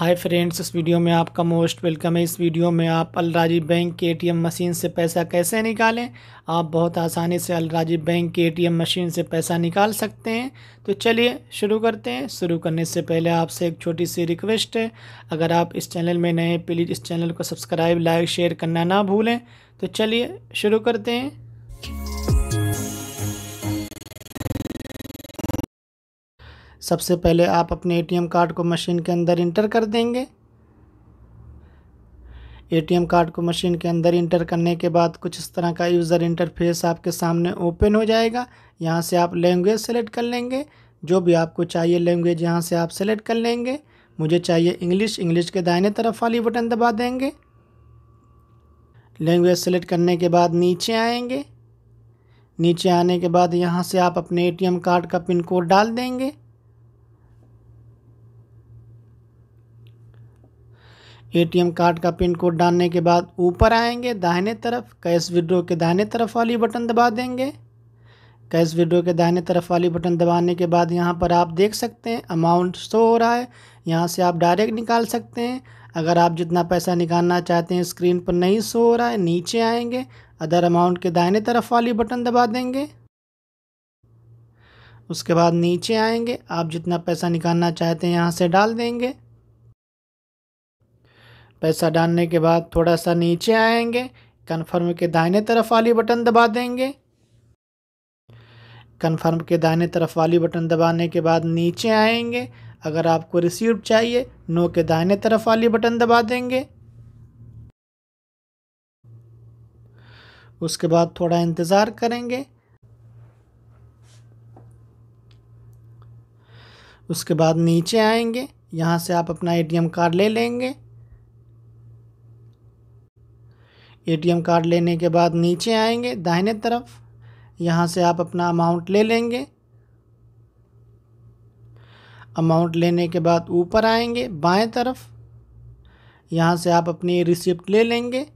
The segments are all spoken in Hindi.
हाय फ्रेंड्स इस वीडियो में आपका मोस्ट वेलकम है इस वीडियो में आप अलराजी बैंक के एटीएम मशीन से पैसा कैसे निकालें आप बहुत आसानी से अलराजी बैंक के एटीएम मशीन से पैसा निकाल सकते हैं तो चलिए शुरू करते हैं शुरू करने से पहले आपसे एक छोटी सी रिक्वेस्ट है अगर आप इस चैनल में नए प्लीज़ इस चैनल को सब्सक्राइब लाइक शेयर करना ना भूलें तो चलिए शुरू करते हैं सबसे पहले आप अपने एटीएम कार्ड को मशीन के अंदर इंटर कर देंगे एटीएम कार्ड को मशीन के अंदर इंटर करने के बाद कुछ इस तरह का यूज़र इंटरफेस आपके सामने ओपन हो जाएगा यहाँ से आप लैंग्वेज सेलेक्ट कर लेंगे जो भी आपको चाहिए लैंग्वेज यहाँ से आप सेलेक्ट कर लेंगे मुझे चाहिए इंग्लिश इंग्लिश के दाहिने तरफ वाली बटन दबा देंगे लैंग्वेज सेलेक्ट करने के बाद नीचे आएंगे नीचे आने के बाद यहाँ से आप अपने एटीएम कार्ड का पिन कोड डाल देंगे एटीएम कार्ड का पिन कोड डालने के बाद ऊपर आएंगे दाहिने तरफ कैश विड्रो के दाहिने तरफ वाली बटन दबा देंगे कैश विड्रो के दाहिने तरफ वाली बटन दबाने के बाद यहाँ पर आप देख सकते हैं अमाउंट शो हो रहा है यहाँ से आप डायरेक्ट निकाल सकते हैं अगर आप जितना पैसा निकालना चाहते हैं स्क्रीन पर नहीं शो हो रहा है नीचे आएंगे अदर अमाउंट के दाहिने तरफ वाली बटन दबा देंगे उसके बाद नीचे आएंगे आप जितना पैसा निकालना चाहते हैं यहाँ से डाल देंगे पैसा डालने के बाद थोड़ा सा नीचे आएंगे कन्फर्म के दाहिने तरफ वाली बटन दबा देंगे कन्फर्म के दाहिने तरफ वाली बटन दबाने के बाद नीचे आएंगे अगर आपको रिसीव चाहिए नो के दाहिने तरफ वाली बटन दबा देंगे उसके बाद थोड़ा इंतज़ार करेंगे उसके बाद नीचे आएंगे यहाँ से आप अपना एटीएम कार्ड ले लेंगे एटीएम कार्ड लेने के बाद नीचे आएंगे दाहिने तरफ यहाँ से आप अपना अमाउंट ले लेंगे अमाउंट लेने के बाद ऊपर आएंगे बाएं तरफ यहाँ से आप अपनी रिसिप्ट ले लेंगे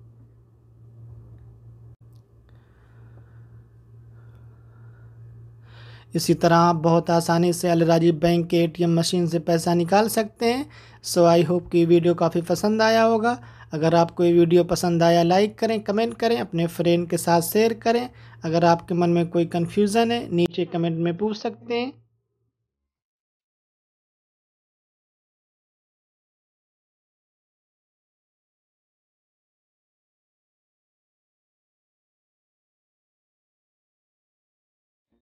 इसी तरह आप बहुत आसानी से अल राजीव बैंक के एटीएम मशीन से पैसा निकाल सकते हैं सो आई होप कि वीडियो काफ़ी पसंद आया होगा अगर आपको ये वीडियो पसंद आया लाइक करें कमेंट करें अपने फ्रेंड के साथ शेयर करें अगर आपके मन में कोई कन्फ्यूज़न है नीचे कमेंट में पूछ सकते हैं